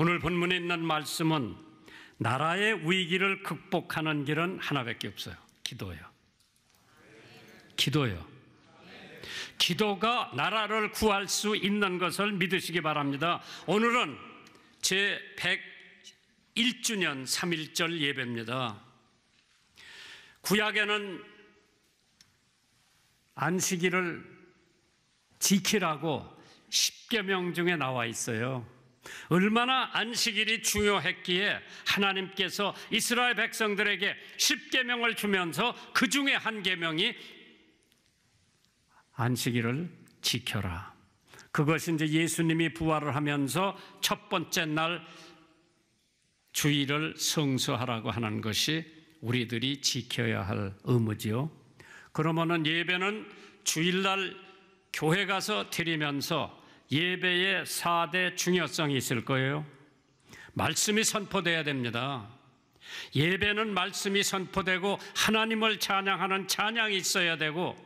오늘 본문에 있는 말씀은 나라의 위기를 극복하는 길은 하나밖에 없어요. 기도요기도요 기도가 나라를 구할 수 있는 것을 믿으시기 바랍니다. 오늘은 제 101주년 3.1절 예배입니다. 구약에는 안식일을 지키라고 십계명 중에 나와 있어요. 얼마나 안식일이 중요했기에 하나님께서 이스라엘 백성들에게 십계명을 주면서 그 중에 한 계명이 안식일을 지켜라. 그것이 이제 예수님이 부활을 하면서 첫 번째 날 주의를 성수하라고 하는 것이 우리들이 지켜야 할 의무지요. 그러면은 예배는 주일날 교회 가서 드리면서 예배의 4대 중요성이 있을 거예요. 말씀이 선포돼야 됩니다. 예배는 말씀이 선포되고 하나님을 찬양하는 찬양이 있어야 되고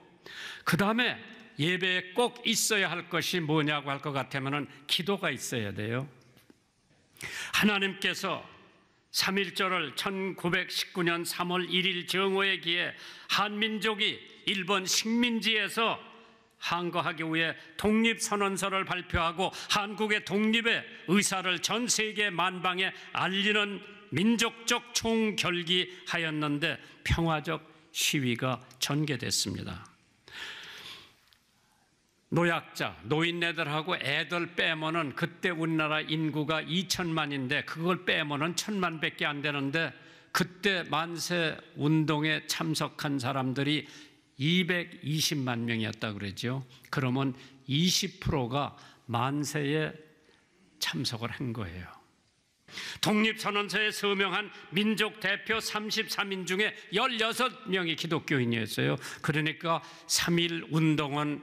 그 다음에 예배에 꼭 있어야 할 것이 뭐냐고 할 것 같으면 기도가 있어야 돼요. 하나님께서 3.1절을 1919년 3월 1일 정오에 기해 한민족이 일본 식민지에서 항거하기 위해 독립선언서를 발표하고 한국의 독립의 의사를 전 세계 만방에 알리는 민족적 총결기하였는데 평화적 시위가 전개됐습니다. 노약자, 노인네들하고 애들 빼면은 그때 우리나라 인구가 2천만인데 그걸 빼면은 천만 밖에 안 되는데 그때 만세 운동에 참석한 사람들이 220만 명이었다 그러죠. 그러면 20%가 만세에 참석을 한 거예요. 독립선언서에 서명한 민족 대표 33인 중에 16명이 기독교인이었어요. 그러니까 3일 운동은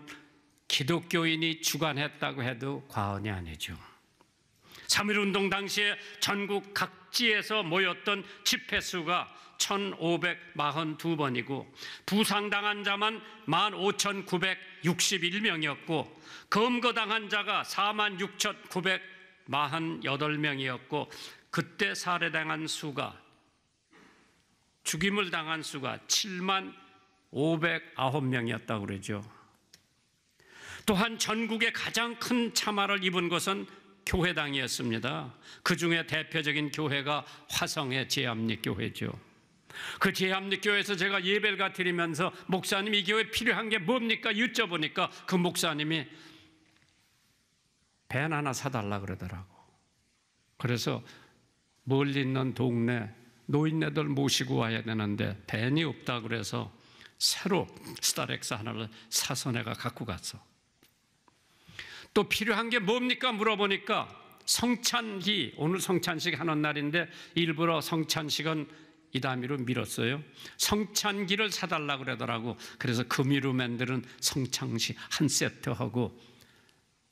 기독교인이 주관했다고 해도 과언이 아니죠. 3.1운동 당시에 전국 각지에서 모였던 집회수가 1,542번이고 부상당한 자만 15,961명이었고 검거당한 자가 46,948명이었고 그때 살해당한 수가 죽임을 당한 수가 7만 509명이었다고 그러죠. 또한 전국의 가장 큰 참화를 입은 것은 교회당이었습니다. 그 중에 대표적인 교회가 화성의 제암리 교회죠. 그 제암리교회에서 제가 예배가 드리면서 목사님 이 교회 필요한 게 뭡니까? 여쭤보니까 그 목사님이 벤 하나 사달라 그러더라고. 그래서 멀리 있는 동네 노인네들 모시고 와야 되는데 벤이 없다 그래서 새로 스타렉스 하나를 사서 내가 갖고 갔어. 또 필요한 게 뭡니까? 물어보니까 성찬기 오늘 성찬식 하는 날인데 일부러 성찬식은 이다미로 밀었어요. 성찬기를 사달라 그러더라고. 그래서 금이로 그 만드는 성창시 한 세트하고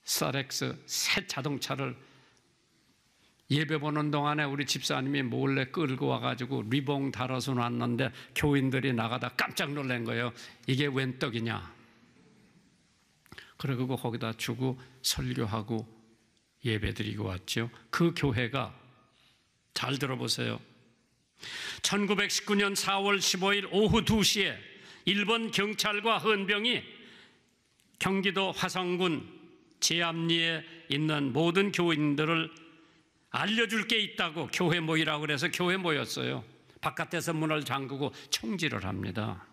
사렉스 새 자동차를 예배 보는 동안에 우리 집사님이 몰래 끌고 와가지고 리봉 달아서 놨는데 교인들이 나가다 깜짝 놀란 거예요. 이게 웬 떡이냐? 그리고 거기다 주고 설교하고 예배 드리고 왔죠. 그 교회가 잘 들어보세요. 1919년 4월 15일 오후 2시에 일본 경찰과 헌병이 경기도 화성군 제암리에 있는 모든 교인들을 알려줄 게 있다고 교회 모이라고 그래서 교회 모였어요. 바깥에서 문을 잠그고 청지를 합니다.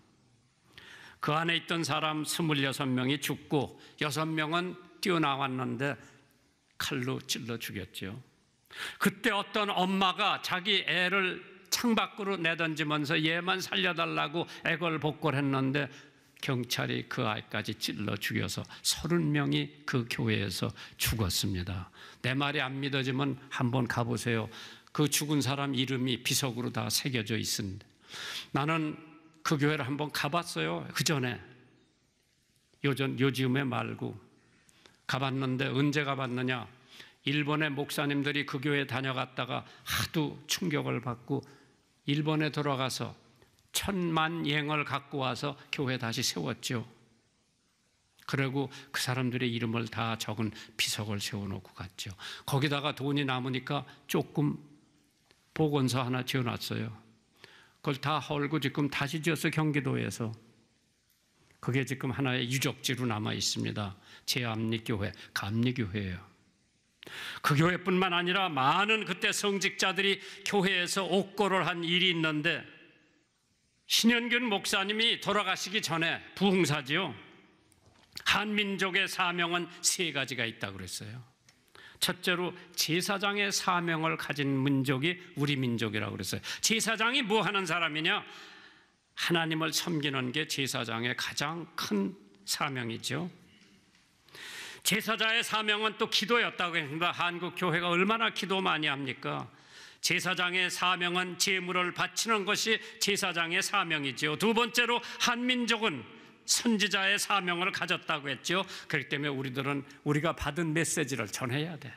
그 안에 있던 사람 26명이 죽고 6명은 뛰어나왔는데 칼로 찔러 죽였죠. 그때 어떤 엄마가 자기 애를 창밖으로 내던지면서 얘만 살려달라고 애걸복걸했는데 경찰이 그 아이까지 찔러 죽여서 서른 명이 그 교회에서 죽었습니다. 내 말이 안 믿어지면 한번 가보세요. 그 죽은 사람 이름이 비석으로 다 새겨져 있습니다. 나는 그 교회를 한번 가봤어요. 그 전에 요전 요즘에 말고 가봤는데 언제 가봤느냐? 일본의 목사님들이 그 교회 에 다녀갔다가 하도 충격을 받고 일본에 돌아가서 천만 행을 갖고 와서 교회 다시 세웠죠. 그리고 그 사람들의 이름을 다 적은 비석을 세워놓고 갔죠. 거기다가 돈이 남으니까 조금 보건소 하나 지어놨어요. 그걸 다 헐고 지금 다시 지어서 경기도에서. 그게 지금 하나의 유적지로 남아 있습니다. 제암리교회, 감리교회예요. 그 교회뿐만 아니라 많은 그때 성직자들이 교회에서 옥고를 한 일이 있는데 신현균 목사님이 돌아가시기 전에 부흥사지요. 한민족의 사명은 세 가지가 있다 그랬어요. 첫째로 제사장의 사명을 가진 민족이 우리 민족이라고 그랬어요. 제사장이 뭐 하는 사람이냐? 하나님을 섬기는 게 제사장의 가장 큰 사명이죠. 제사자의 사명은 또 기도였다고 했습니다. 한국 교회가 얼마나 기도 많이 합니까? 제사장의 사명은 제물을 바치는 것이 제사장의 사명이지요. 두 번째로 한민족은 선지자의 사명을 가졌다고 했죠. 그렇기 때문에 우리들은 우리가 받은 메시지를 전해야 돼.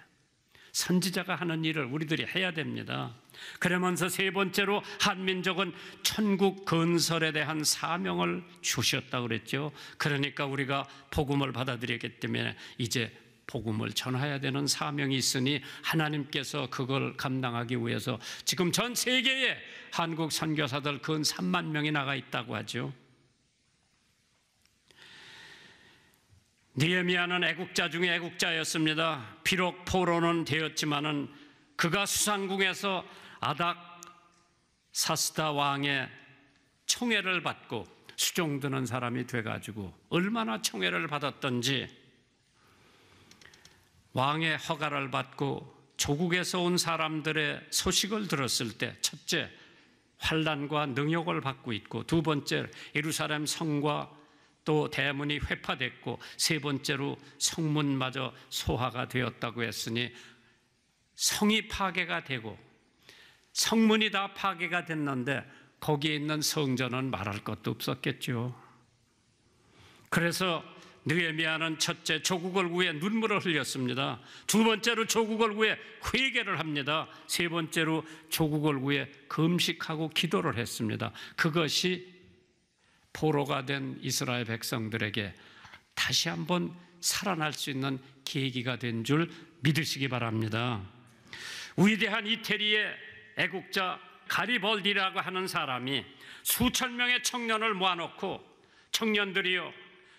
선지자가 하는 일을 우리들이 해야 됩니다. 그러면서 세 번째로 한민족은 천국 건설에 대한 사명을 주셨다 그랬죠. 그러니까 우리가 복음을 받아들였기 때문에 이제 복음을 전해야 되는 사명이 있으니 하나님께서 그걸 감당하기 위해서 지금 전 세계에 한국 선교사들 근 3만 명이 나가 있다고 하죠. 니에미아는 애국자 중에 애국자였습니다. 비록 포로는 되었지만은 그가 수상궁에서 아닥 사스다 왕의 청해를 받고 수종드는 사람이 돼가지고 얼마나 청해를 받았던지 왕의 허가를 받고 조국에서 온 사람들의 소식을 들었을 때 첫째 환란과 능욕을 받고 있고 두 번째 예루살렘 성과 또 대문이 회파됐고 세 번째로 성문마저 소화가 되었다고 했으니 성이 파괴가 되고 성문이 다 파괴가 됐는데 거기에 있는 성전은 말할 것도 없었겠죠. 그래서 느헤미야는 첫째 조국을 위해 눈물을 흘렸습니다. 두 번째로 조국을 위해 회개를 합니다. 세 번째로 조국을 위해 금식하고 기도를 했습니다. 그것이 포로가 된 이스라엘 백성들에게 다시 한번 살아날 수 있는 계기가 된 줄 믿으시기 바랍니다. 위대한 이태리의 애국자 가리벌디라고 하는 사람이 수천 명의 청년을 모아놓고 청년들이여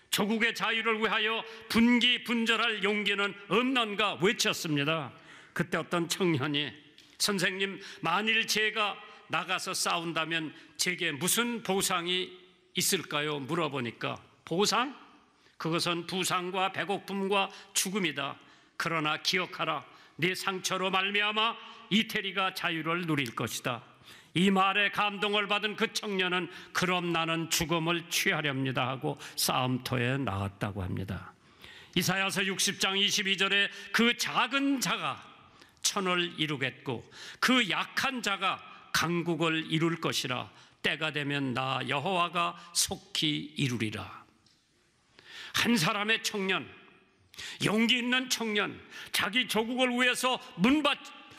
조국의 자유를 위하여 분기 분절할 용기는 없는가 외쳤습니다. 그때 어떤 청년이 선생님 만일 제가 나가서 싸운다면 제게 무슨 보상이 있을까요? 물어보니까 보상? 그것은 부상과 배고픔과 죽음이다. 그러나 기억하라. 네 상처로 말미암아 이태리가 자유를 누릴 것이다. 이 말에 감동을 받은 그 청년은 그럼 나는 죽음을 취하렵니다 하고 싸움터에 나왔다고 합니다. 이사야서 60장 22절에 그 작은 자가 천을 이루겠고 그 약한 자가 강국을 이룰 것이라 때가 되면 나 여호와가 속히 이루리라. 한 사람의 청년, 용기 있는 청년, 자기 조국을 위해서 문바,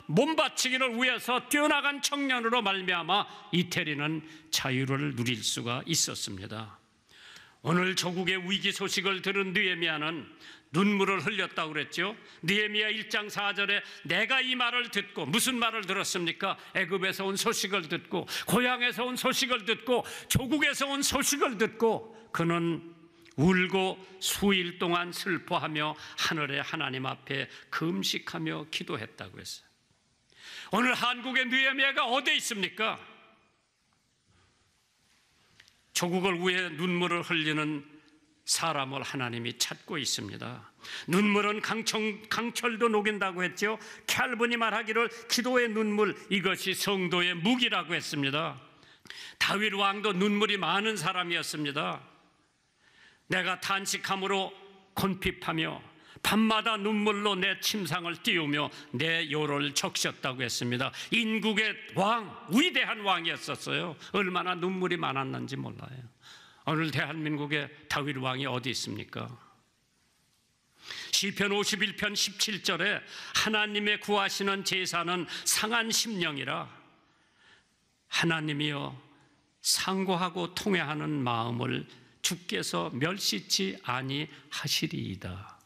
몸바치기를 위해서 뛰어나간 청년으로 말미암아 이태리는 자유를 누릴 수가 있었습니다. 오늘 조국의 위기 소식을 들은 느에미아는 눈물을 흘렸다고 그랬죠. 니에미야 1장 4절에 내가 이 말을 듣고 무슨 말을 들었습니까? 애굽에서 온 소식을 듣고 고향에서 온 소식을 듣고 조국에서 온 소식을 듣고 그는 울고 수일 동안 슬퍼하며 하늘의 하나님 앞에 금식하며 기도했다고 했어요. 오늘 한국의 느헤미야가 어디에 있습니까? 조국을 위해 눈물을 흘리는 사람을 하나님이 찾고 있습니다. 눈물은 강청, 강철도 녹인다고 했죠. 캘분이 말하기를 기도의 눈물 이것이 성도의 무기라고 했습니다. 다윗 왕도 눈물이 많은 사람이었습니다. 내가 탄식함으로 곤핍하며 밤마다 눈물로 내 침상을 띄우며 내 요를 적셨다고 했습니다. 인국의 왕, 위대한 왕이었었어요. 얼마나 눈물이 많았는지 몰라요. 오늘 대한민국의 다윗 왕이 어디 있습니까? 시편 51편 17절에 하나님의 구하시는 제사는 상한 심령이라 하나님이여 상고하고 통회하는 마음을 주께서 멸시치 아니하시리이다.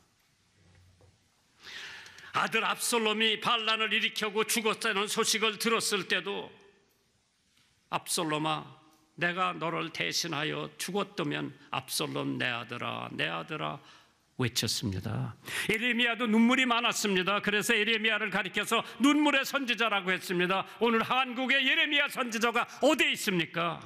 아들 압살롬이 반란을 일으켜고 죽었다는 소식을 들었을 때도 압살롬아 내가 너를 대신하여 죽었다면 압살롬 내 아들아 내 아들아 외쳤습니다. 에레미야도 눈물이 많았습니다. 그래서 에레미야를 가리켜서 눈물의 선지자라고 했습니다. 오늘 한국의 예레미야 선지자가 어디에 있습니까?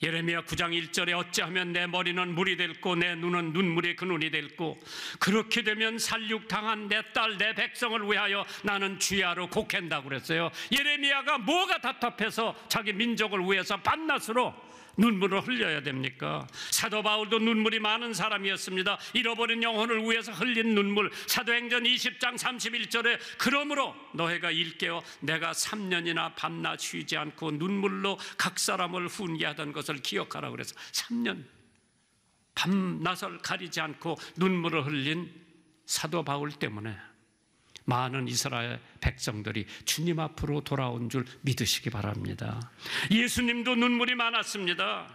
예레미야 9장 1절에 어찌하면 내 머리는 물이 될고 내 눈은 눈물의 그눈이 될고 그렇게 되면 살육당한 내 딸 내 백성을 위하여 나는 주야로 곡한다고 그랬어요 예레미야가 뭐가 답답해서 자기 민족을 위해서 밤낮으로 눈물을 흘려야 됩니까? 사도 바울도 눈물이 많은 사람이었습니다. 잃어버린 영혼을 위해서 흘린 눈물. 사도행전 20장 31절에 그러므로 너희가 일깨워 내가 3년이나 밤낮 쉬지 않고 눈물로 각 사람을 훈계하던 것을 기억하라 그래서 3년 밤낮을 가리지 않고 눈물을 흘린 사도 바울 때문에 많은 이스라엘 백성들이 주님 앞으로 돌아온 줄 믿으시기 바랍니다. 예수님도 눈물이 많았습니다.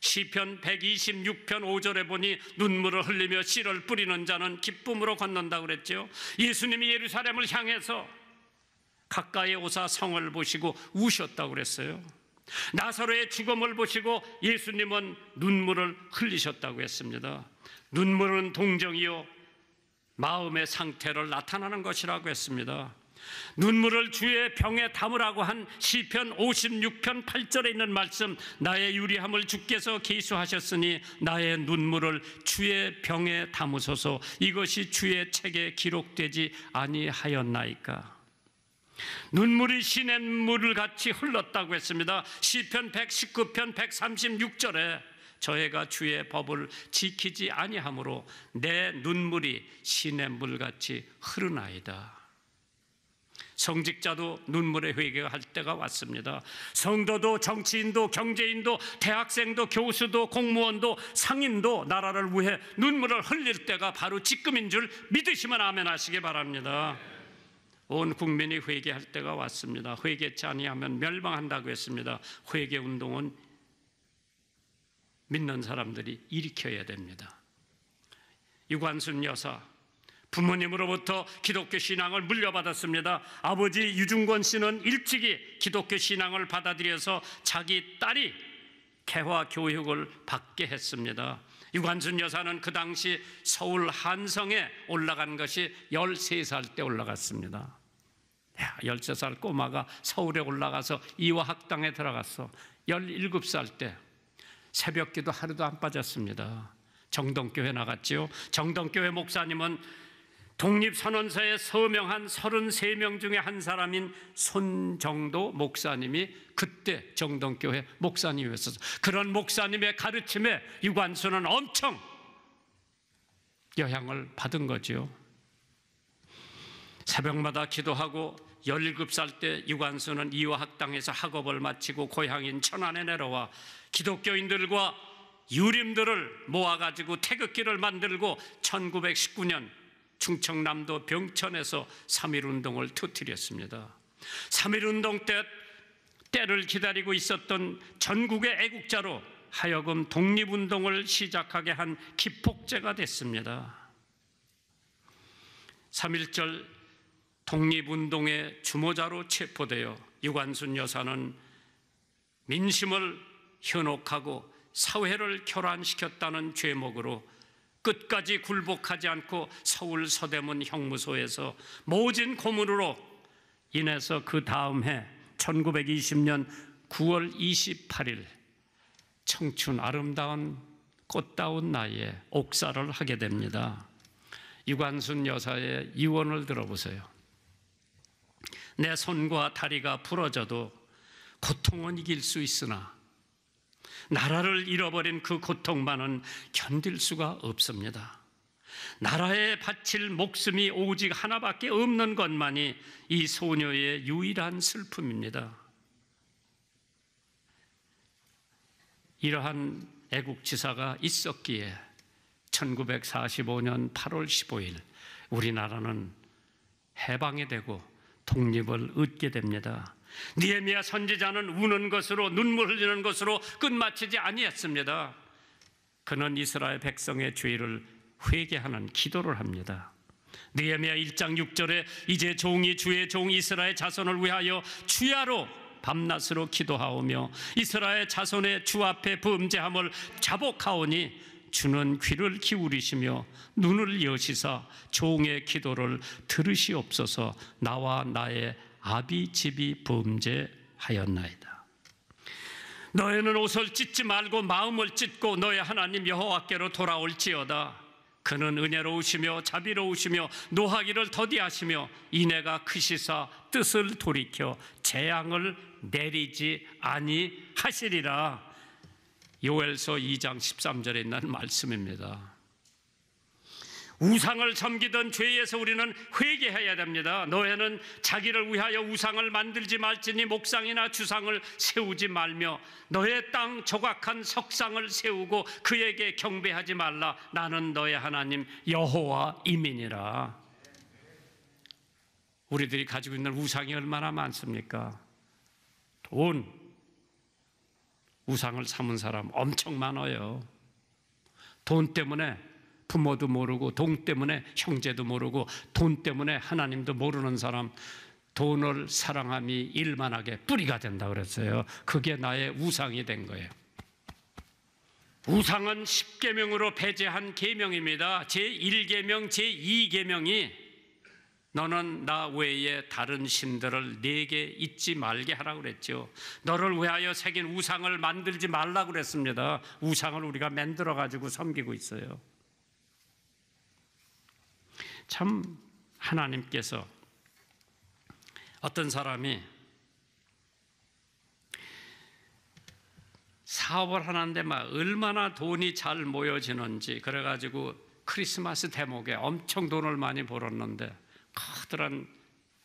시편 126편 5절에 보니 눈물을 흘리며 씨를 뿌리는 자는 기쁨으로 걷는다 그랬죠. 예수님이 예루살렘을 향해서 가까이 오사 성을 보시고 우셨다 그랬어요. 나사로의 죽음을 보시고 예수님은 눈물을 흘리셨다고 했습니다. 눈물은 동정이요 마음의 상태를 나타나는 것이라고 했습니다. 눈물을 주의 병에 담으라고 한 시편 56편 8절에 있는 말씀 나의 유리함을 주께서 계수하셨으니 나의 눈물을 주의 병에 담으소서 이것이 주의 책에 기록되지 아니하였나이까 눈물이 시냇물을 같이 흘렀다고 했습니다 시편 119편 136절에 저희가 주의 법을 지키지 아니하므로 내 눈물이 시냇물 같이 흐르나이다. 성직자도 눈물의 회개할 때가 왔습니다. 성도도 정치인도 경제인도 대학생도 교수도 공무원도 상인도 나라를 위해 눈물을 흘릴 때가 바로 지금인 줄 믿으시면 아멘하시기 바랍니다. 온 국민이 회개할 때가 왔습니다. 회개치 아니하면 멸망한다고 했습니다. 회개 운동은 믿는 사람들이 일으켜야 됩니다. 이관순 여사 부모님으로부터 기독교 신앙을 물려받았습니다. 아버지 유중권 씨는 일찍이 기독교 신앙을 받아들여서 자기 딸이 개화 교육을 받게 했습니다. 유관순 여사는 그 당시 서울 한성에 올라간 것이 13살 때 올라갔습니다. 야, 13살 꼬마가 서울에 올라가서 이화학당에 들어갔어. 17살 때 새벽기도 하루도 안 빠졌습니다. 정동교회 나갔지요. 정동교회 목사님은 독립선언서에 서명한 33명 중에 한 사람인 손정도 목사님이 그때 정동교회 목사님이었어서 그런 목사님의 가르침에 유관순은 엄청 영향을 받은 거지요. 새벽마다 기도하고 17살 때 유관순은 이화학당에서 학업을 마치고 고향인 천안에 내려와 기독교인들과 유림들을 모아가지고 태극기를 만들고 1919년 충청남도 병천에서 3.1운동을 터뜨렸습니다. 3.1운동 때 때를 기다리고 있었던 전국의 애국자로 하여금 독립운동을 시작하게 한 기폭제가 됐습니다. 3.1절 독립운동의 주모자로 체포되어 유관순 여사는 민심을 현혹하고 사회를 교란시켰다는 죄목으로 끝까지 굴복하지 않고 서울 서대문 형무소에서 모진 고문으로 인해서 그 다음 해 1920년 9월 28일 청춘 아름다운 꽃다운 나이에 옥사를 하게 됩니다. 유관순 여사의 이원을 들어보세요. 내 손과 다리가 부러져도 고통은 이길 수 있으나 나라를 잃어버린 그 고통만은 견딜 수가 없습니다. 나라에 바칠 목숨이 오직 하나밖에 없는 것만이 이 소녀의 유일한 슬픔입니다. 이러한 애국지사가 있었기에 1945년 8월 15일 우리나라는 해방이 되고 독립을 얻게 됩니다. 니에미야 선지자는 우는 것으로 눈물 흘리는 것으로 끝마치지 아니했습니다. 그는 이스라엘 백성의 죄를 회개하는 기도를 합니다. 느헤미야 1장 6절에 이제 종이 주의 종 이스라엘 자손을 위하여 주야로 밤낮으로 기도하오며 이스라엘 자손의 주 앞에 범죄함을 자복하오니 주는 귀를 기울이시며 눈을 여시사 종의 기도를 들으시옵소서 나와 나의 아비 집이 범죄하였나이다. 너희는 옷을 찢지 말고 마음을 찢고 너희 하나님 여호와께로 돌아올지어다. 그는 은혜로우시며 자비로우시며 노하기를 더디하시며 이내가 크시사 뜻을 돌이켜 재앙을 내리지 아니하시리라. 요엘서 2장 13절에 있는 말씀입니다. 우상을 섬기던 죄에서 우리는 회개해야 됩니다. 너희는 자기를 위하여 우상을 만들지 말지니 목상이나 주상을 세우지 말며 너의 땅 조각한 석상을 세우고 그에게 경배하지 말라. 나는 너의 하나님 여호와 이민이라. 우리들이 가지고 있는 우상이 얼마나 많습니까? 돈 우상을 삼은 사람 엄청 많아요. 돈 때문에 부모도 모르고 돈 때문에 형제도 모르고 돈 때문에 하나님도 모르는 사람 돈을 사랑함이 일만하게 뿌리가 된다 그랬어요. 그게 나의 우상이 된 거예요. 우상은 10계명으로 배제한 계명입니다. 제1계명, 제2계명이 너는 나 외에 다른 신들을 내게 잊지 말게 하라 그랬죠. 너를 위하여 새긴 우상을 만들지 말라 그랬습니다. 우상을 우리가 만들어 가지고 섬기고 있어요. 참 하나님께서 어떤 사람이 사업을 하는데 막 얼마나 돈이 잘 모여지는지 그래가지고 크리스마스 대목에 엄청 돈을 많이 벌었는데 커다란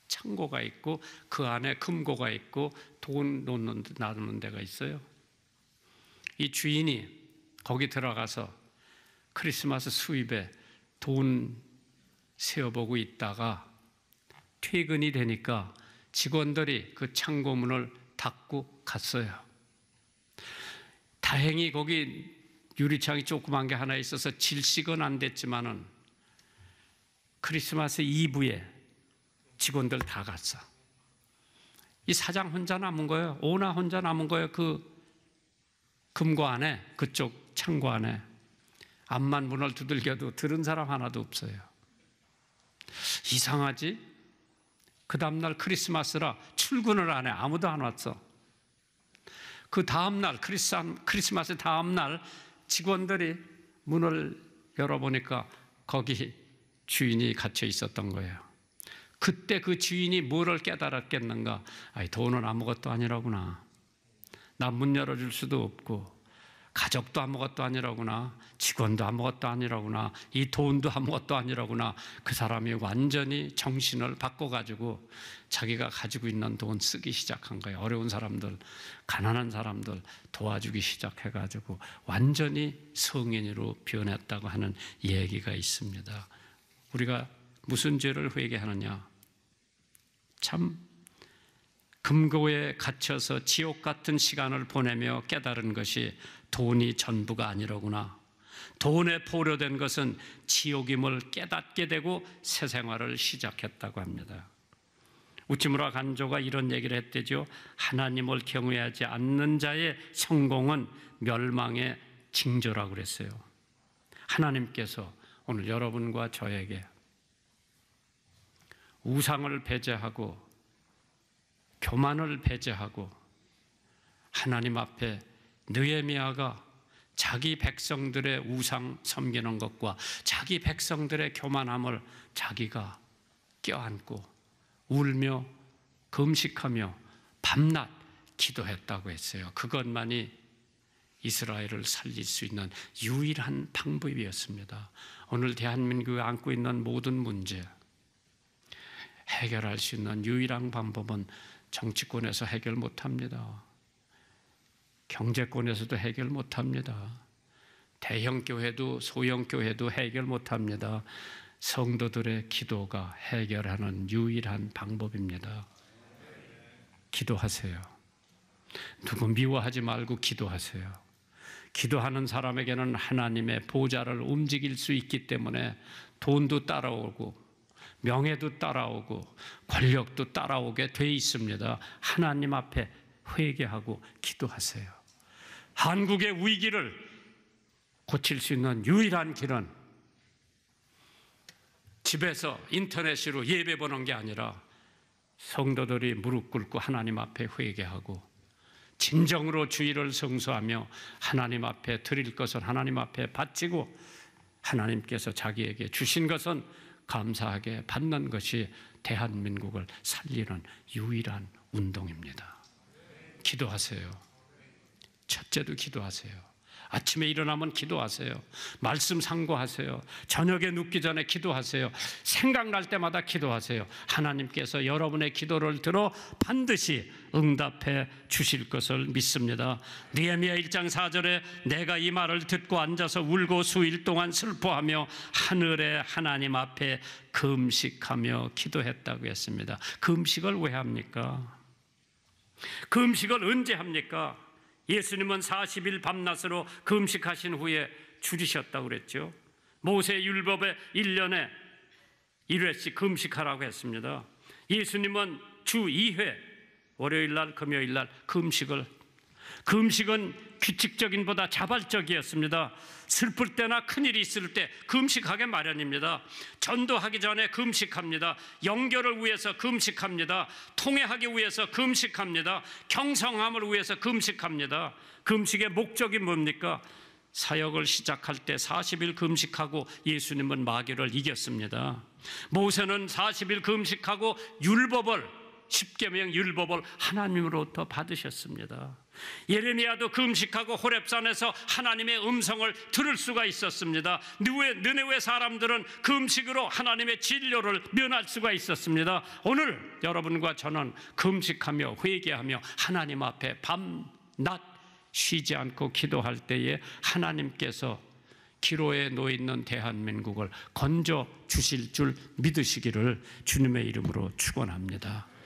창고가 있고 그 안에 금고가 있고 돈 놓는 놔두는 데가 있어요. 이 주인이 거기 들어가서 크리스마스 수입에 돈 세어보고 있다가 퇴근이 되니까 직원들이 그 창고문을 닫고 갔어요. 다행히 거기 유리창이 조그만 게 하나 있어서 질식은 안 됐지만은 크리스마스 이브에 직원들 다 갔어. 이 사장 혼자 남은 거예요. 오나 혼자 남은 거예요. 그 금고 안에 그쪽 창고 안에 앞만 문을 두들겨도 들은 사람 하나도 없어요. 이상하지? 그 다음날 크리스마스라 출근을 안 해. 아무도 안 왔어. 그 다음날, 크리스마스 다음날 직원들이 문을 열어보니까 거기 주인이 갇혀 있었던 거예요. 그때 그 주인이 뭐를 깨달았겠는가? 아이, 돈은 아무것도 아니라구나. 난 문 열어줄 수도 없고, 가족도 아무것도 아니라구나. 직원도 아무것도 아니라구나. 이 돈도 아무것도 아니라구나. 그 사람이 완전히 정신을 바꿔가지고 자기가 가지고 있는 돈 쓰기 시작한 거예요. 어려운 사람들, 가난한 사람들 도와주기 시작해가지고 완전히 성인으로 변했다고 하는 얘기가 있습니다. 우리가 무슨 죄를 회개하느냐? 참 금고에 갇혀서 지옥 같은 시간을 보내며 깨달은 것이 돈이 전부가 아니로구나. 돈에 포려된 것은 지옥임을 깨닫게 되고 새 생활을 시작했다고 합니다. 우치무라 간조가 이런 얘기를 했대죠. 하나님을 경외하지 않는 자의 성공은 멸망의 징조라고 그랬어요. 하나님께서 오늘 여러분과 저에게 우상을 배제하고 교만을 배제하고 하나님 앞에 느에미아가 자기 백성들의 우상 섬기는 것과 자기 백성들의 교만함을 자기가 껴안고 울며 금식하며 밤낮 기도했다고 했어요. 그것만이 이스라엘을 살릴 수 있는 유일한 방법이었습니다. 오늘 대한민국이 안고 있는 모든 문제 해결할 수 있는 유일한 방법은 정치권에서 해결 못합니다. 경제권에서도 해결 못 합니다. 대형 교회도 소형 교회도 해결 못 합니다. 성도들의 기도가 해결하는 유일한 방법입니다. 기도하세요. 누구 미워하지 말고 기도하세요. 기도하는 사람에게는 하나님의 보좌를 움직일 수 있기 때문에 돈도 따라오고 명예도 따라오고 권력도 따라오게 돼 있습니다. 하나님 앞에 회개하고 기도하세요. 한국의 위기를 고칠 수 있는 유일한 길은 집에서 인터넷으로 예배 보는 게 아니라 성도들이 무릎 꿇고 하나님 앞에 회개하고 진정으로 주의를 성수하며 하나님 앞에 드릴 것은 하나님 앞에 바치고 하나님께서 자기에게 주신 것은 감사하게 받는 것이 대한민국을 살리는 유일한 운동입니다. 기도하세요. 첫째도 기도하세요. 아침에 일어나면 기도하세요. 말씀 상고하세요. 저녁에 눕기 전에 기도하세요. 생각날 때마다 기도하세요. 하나님께서 여러분의 기도를 들어 반드시 응답해 주실 것을 믿습니다. 느에미아 1장 4절에 내가 이 말을 듣고 앉아서 울고 수일 동안 슬퍼하며 하늘의 하나님 앞에 금식하며 기도했다고 했습니다. 금식을 왜 합니까? 금식을 언제 합니까? 예수님은 40일 밤낮으로 금식하신 후에 줄이셨다고 그랬죠. 모세 율법에 1년에 1회씩 금식하라고 했습니다. 예수님은 주 2회 월요일 날 금요일 날 금식을 그 음식은 규칙적인 보다 자발적이었습니다. 슬플 때나 큰일이 있을 때 금식하게 그 마련입니다. 전도하기 전에 금식합니다. 그 영결을 위해서 금식합니다. 그 통해하기 위해서 금식합니다. 경성함을 위해서 금식합니다. 금식의 목적이 뭡니까? 사역을 시작할 때 40일 금식하고 예수님은 마귀를 이겼습니다. 모세는 40일 금식하고 율법을 십계명 율법을 하나님으로부터 받으셨습니다. 예레미야도 금식하고 호렙산에서 하나님의 음성을 들을 수가 있었습니다. 느웨, 느웨 사람들은 금식으로 하나님의 진료를 면할 수가 있었습니다. 오늘 여러분과 저는 금식하며 회개하며 하나님 앞에 밤낮 쉬지 않고 기도할 때에 하나님께서 기로에 놓여 있는 대한민국을 건져 주실 줄 믿으시기를 주님의 이름으로 축원합니다.